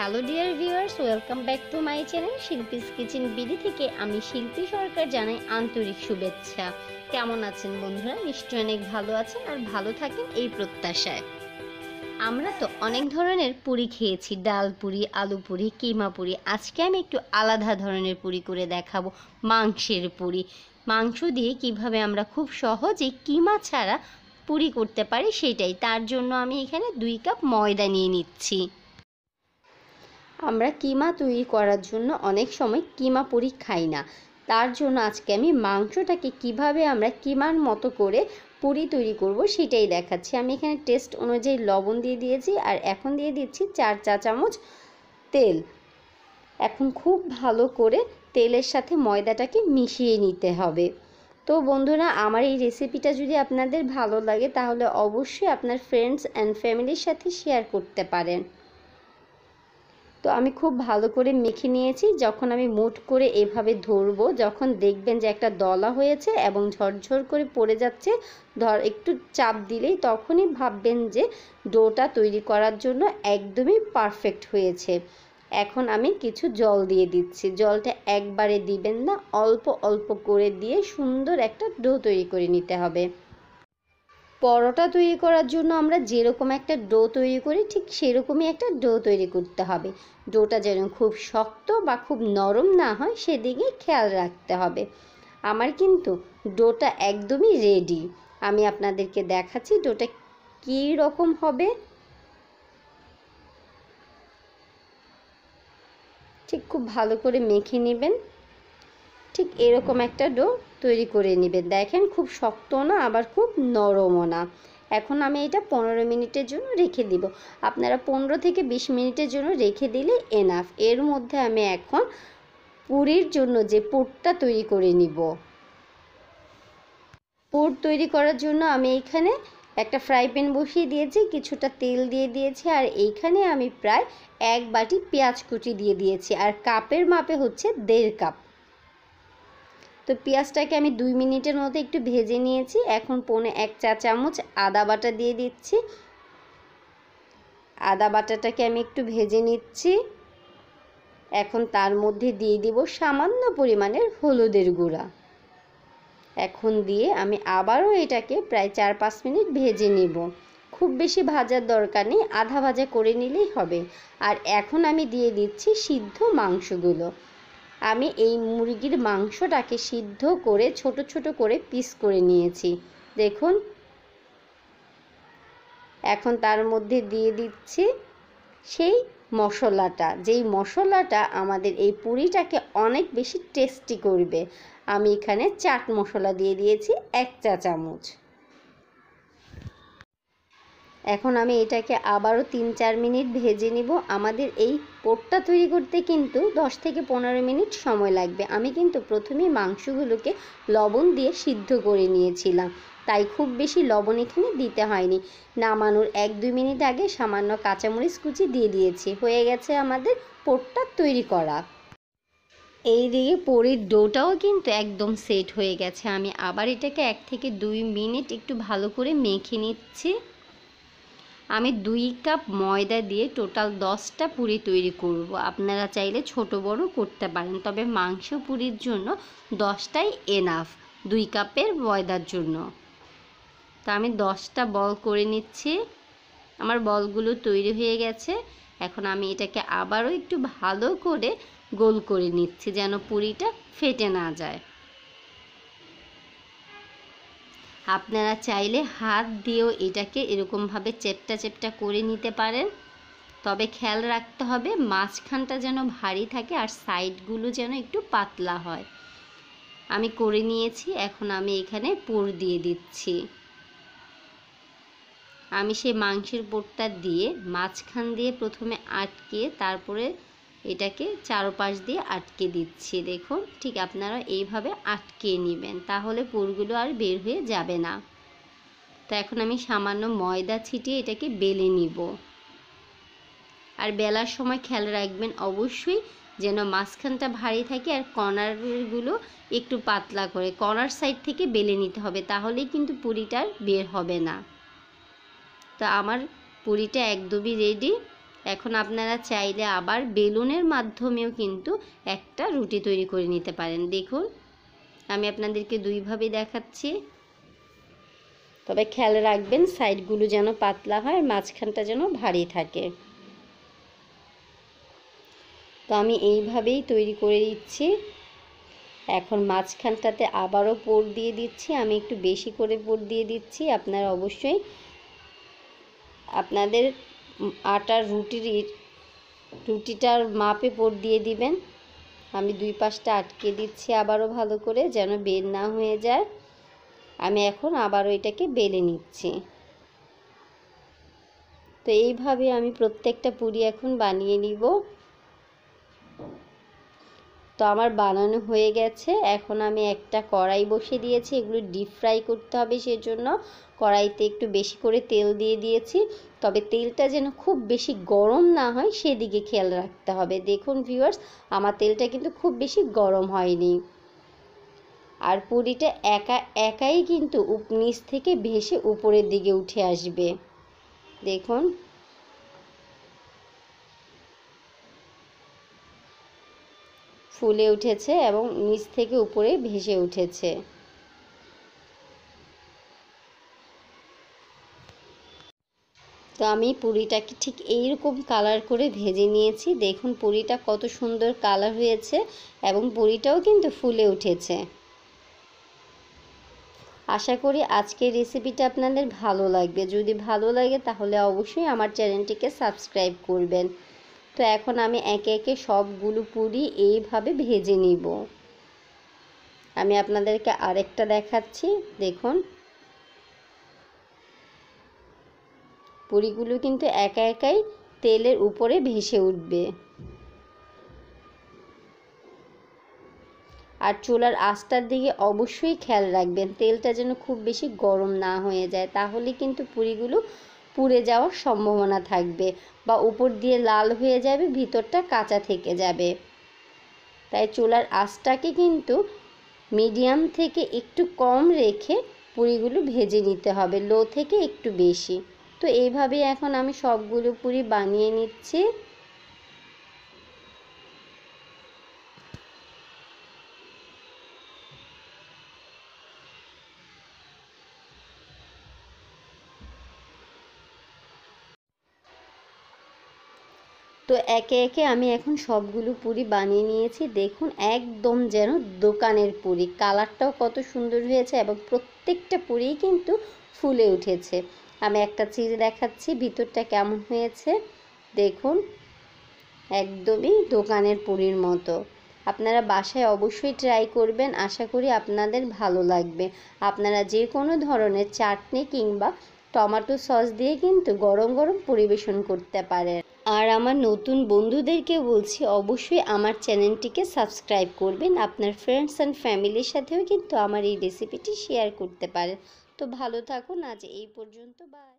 Hello dear viewers welcome back to my channel Shilpi's kitchen BD থেকে আমি শিল্পী সরকার জানাই আন্তরিক শুভেচ্ছা কেমন আছেন বন্ধুরা নিশ্চয় অনেক ভালো আছেন আর ভালো থাকেন এই প্রত্যাশায় আমরা তো অনেক ধরনের পুরি খেয়েছি ডাল পুরি আলু পুরি কিমা পুরি আজকে আমি একটু আলাদা ধরনের পুরি করে দেখাবো মাংসের পুরি মাংস দিয়ে কিভাবে আমরা খুব সহজে কিমা ছাড়া পুরি করতে পারি সেটাই তার জন্য আমি এখানে দুই কাপ ময়দা নিয়ে নিচ্ছি আমরা কিমা তৈরি করার জন্য অনেক সময় কিমা পুরি খাই না তার জন্য আজকে আমি মাংসটাকে কিভাবে আমরা কিমার মতো করে পুরি তৈরি করব সেটাই দেখাচ্ছি আমি এখানে টেস্ট অনুযায়ী লবণ দিয়ে দিয়েছি আর এখন দিয়ে দিচ্ছি চার চা চামচ তেল এখন খুব ভালো করে তেলের সাথে ময়দাটাকে মিশিয়ে নিতে হবে তো বন্ধুরা আমার এই রেসিপিটা যদি আপনাদের ভালো লাগে তাহলে অবশ্যই আপনার ফ্রেন্ডস অ্যান্ড ফ্যামিলির সাথে শেয়ার করতে পারেন তো আমি খুব ভালো করে মেখে নিয়েছি যখন আমি মুট করে এভাবে ধরবো যখন দেখবেন যে একটা দলা হয়েছে এবং ঝরঝর করে পড়ে যাচ্ছে ধর একটু চাপ দিলেই তখনই ভাববেন যে ডোটা তৈরি করার জন্য একদমই পারফেক্ট হয়েছে এখন আমি কিছু জল দিয়ে দিচ্ছি জলটা একবারে দিবেন না অল্প অল্প করে দিয়ে সুন্দর একটা ডো তৈরি করে নিতে হবে পরোটা তৈরি করার জন্য আমরা যেরকম একটা ডো তৈরি করি ঠিক সেরকমই একটা ডো তৈরি করতে হবে ডোটা যেন খুব শক্ত বা খুব নরম না হয় সেদিকে খেয়াল রাখতে হবে আমার কিন্তু ডোটা একদমই রেডি আমি আপনাদেরকে দেখাচ্ছি ডোটা কী রকম হবে ঠিক খুব ভালো করে মেখে নেবেন ঠিক এরকম একটা ডো তৈরি করে নেবেন দেখেন খুব শক্ত না আবার খুব নরমও না এখন আমি এটা পনেরো মিনিটের জন্য রেখে দিব আপনারা পনেরো থেকে বিশ মিনিটের জন্য রেখে দিলে এনাফ এর মধ্যে আমি এখন পুরীর জন্য যে পোটটা তৈরি করে নিব পোট তৈরি করার জন্য আমি এখানে একটা ফ্রাই প্যান বসিয়ে দিয়েছি কিছুটা তেল দিয়ে দিয়েছি আর এইখানে আমি প্রায় এক বাটি পেঁয়াজ কুচি দিয়ে দিয়েছি আর কাপের মাপে হচ্ছে দেড় কাপ তো পেঁয়াজটাকে আমি দুই মিনিটের মধ্যে একটু ভেজে নিয়েছি এখন পনে এক চা চামচ আদা বাটা দিয়ে দিচ্ছি আদা বাটাটাকে আমি একটু ভেজে নিচ্ছি এখন তার মধ্যে দিয়ে দিব সামান্য পরিমাণের হলুদের গুঁড়া এখন দিয়ে আমি আবারও এটাকে প্রায় চার পাঁচ মিনিট ভেজে নিব খুব বেশি ভাজার দরকার নেই আধা ভাজা করে নিলেই হবে আর এখন আমি দিয়ে দিচ্ছি সিদ্ধ মাংসগুলো আমি এই মুরগির মাংসটাকে সিদ্ধ করে ছোট ছোট করে পিস করে নিয়েছি দেখুন এখন তার মধ্যে দিয়ে দিচ্ছি সেই মশলাটা যেই মশলাটা আমাদের এই পুরিটাকে অনেক বেশি টেস্টি করবে আমি এখানে চাট মশলা দিয়ে দিয়েছি এক চা চামচ এখন আমি এটাকে আবারও তিন চার মিনিট ভেজে নিব আমাদের এই পোটটা তৈরি করতে কিন্তু 10 থেকে পনেরো মিনিট সময় লাগবে আমি কিন্তু প্রথমে মাংসগুলোকে লবণ দিয়ে সিদ্ধ করে নিয়েছিলাম তাই খুব বেশি লবণ এখানে দিতে হয়নি নামানোর এক দুই মিনিট আগে সামান্য কাঁচামরিচ কুচি দিয়ে দিয়েছি হয়ে গেছে আমাদের পোটটা তৈরি করা এই দিকে পরির ডোটাও কিন্তু একদম সেট হয়ে গেছে আমি আবার এটাকে এক থেকে দুই মিনিট একটু ভালো করে মেখে নিচ্ছি আমি দুই কাপ ময়দা দিয়ে টোটাল দশটা পুরি তৈরি করব। আপনারা চাইলে ছোট বড় করতে পারেন তবে মাংস পুরির জন্য দশটাই এনাফ দুই কাপের ময়দার জন্য তা আমি দশটা বল করে নিচ্ছি আমার বলগুলো তৈরি হয়ে গেছে এখন আমি এটাকে আবারও একটু ভালো করে গোল করে নিচ্ছি যেন পুরিটা ফেটে না যায় আপনারা চাইলে হাত দিয়েও এটাকে এরকমভাবে চেপটা চেপটা করে নিতে পারেন তবে খেয়াল রাখতে হবে মাঝখানটা যেন ভারী থাকে আর সাইডগুলো যেন একটু পাতলা হয় আমি করে নিয়েছি এখন আমি এখানে পোর দিয়ে দিচ্ছি আমি সেই মাংসের পোরটা দিয়ে মাঝখান দিয়ে প্রথমে আটকে তারপরে এটাকে চারপাশ দিয়ে আটকে দিচ্ছি দেখুন ঠিক আপনারা এইভাবে আটকে নেবেন তাহলে পুরগুলো আর বের হয়ে যাবে না তো এখন আমি সামান্য ময়দা ছিটিয়ে এটাকে বেলে নিব আর বেলার সময় খেয়াল রাখবেন অবশ্যই যেন মাঝখানটা ভারী থাকে আর কর্নারগুলো একটু পাতলা করে কর্নার সাইড থেকে বেলে নিতে হবে তাহলেই কিন্তু পুরিটার বের হবে না তো আমার পুরিটা একদমই রেডি এখন আপনারা চাইলে আবার বেলুনের মাধ্যমেও কিন্তু একটা রুটি তৈরি করে নিতে পারেন দেখুন আমি আপনাদেরকে দুইভাবে দেখাচ্ছি তবে খেয়াল রাখবেন সাইডগুলো যেন পাতলা হয় মাঝখানটা যেন ভারী থাকে তো আমি এইভাবেই তৈরি করে দিচ্ছি এখন মাঝখানটাতে আবারও পোর দিয়ে দিচ্ছি আমি একটু বেশি করে পোর দিয়ে দিচ্ছি আপনারা অবশ্যই আপনাদের আটার রুটির রুটিটার মাপে পর দিয়ে দিবেন আমি দুই পাশটা আটকে দিচ্ছি আবারও ভালো করে যেন বেল না হয়ে যায় আমি এখন আবারও এটাকে বেলে নিচ্ছি তো এইভাবে আমি প্রত্যেকটা পুরি এখন বানিয়ে নিব তো আমার বানানো হয়ে গেছে এখন আমি একটা কড়াই বসে দিয়েছি এগুলো ডিপ ফ্রাই করতে হবে সেজন্য কড়াইতে একটু বেশি করে তেল দিয়ে দিয়েছি তবে তেলটা যেন খুব বেশি গরম না হয় সেদিকে খেয়াল রাখতে হবে দেখুন ভিউয়ার্স আমার তেলটা কিন্তু খুব বেশি গরম হয়নি আর পুরিটা একা একাই কিন্তু নিচ থেকে ভেসে উপরের দিকে উঠে আসবে দেখুন ফুলে উঠেছে এবং নিচ থেকে উপরে ভেসে উঠেছে তো আমি পুরিটাকে ঠিক এইরকম কালার করে ভেজে নিয়েছি দেখুন পুরিটা কত সুন্দর কালার হয়েছে এবং পুরিটাও কিন্তু ফুলে উঠেছে আশা করি আজকের রেসিপিটা আপনাদের ভালো লাগবে যদি ভালো লাগে তাহলে অবশ্যই আমার চ্যানেলটিকে সাবস্ক্রাইব করবেন তো এখন আমি একে একে সবগুলো পুরি এইভাবে ভেজে নিব আমি আপনাদেরকে আরেকটা দেখাচ্ছি দেখুন পুরিগুলো কিন্তু একা একাই তেলের উপরে ভেসে উঠবে আর চুলার আস্তার দিকে অবশ্যই খেয়াল রাখবেন তেলটা যেন খুব বেশি গরম না হয়ে যায় তাহলে কিন্তু পুরিগুলো পুড়ে যাওয়ার সম্ভাবনা থাকবে বা উপর দিয়ে লাল হয়ে যাবে ভিতরটা কাঁচা থেকে যাবে তাই চুলার আঁচটাকে কিন্তু মিডিয়াম থেকে একটু কম রেখে পুরিগুলো ভেজে নিতে হবে লো থেকে একটু বেশি তো এইভাবেই এখন আমি সবগুলো পুরি বানিয়ে নিচ্ছি তো একে একে আমি এখন সবগুলো পুরি বানিয়ে নিয়েছি দেখুন একদম যেন দোকানের পুরি কালারটাও কত সুন্দর হয়েছে এবং প্রত্যেকটা পুরিই কিন্তু ফুলে উঠেছে আমি একটা চিড়ে দেখাচ্ছি ভিতরটা কেমন হয়েছে দেখুন একদমই দোকানের পুরীর মতো আপনারা বাসায় অবশ্যই ট্রাই করবেন আশা করি আপনাদের ভালো লাগবে আপনারা যে কোনো ধরনের চাটনি কিংবা টমেটো সস দিয়ে কিন্তু গরম গরম পরিবেশন করতে পারেন আর আমার নতুন বন্ধুদেরকে বলছি অবশ্যই আমার চ্যানেলটিকে সাবস্ক্রাইব করবেন আপনার ফ্রেন্ডস অ্যান্ড ফ্যামিলির সাথেও কিন্তু আমার এই রেসিপিটি শেয়ার করতে পারেন তো ভালো থাকুন আজ এই পর্যন্ত বাই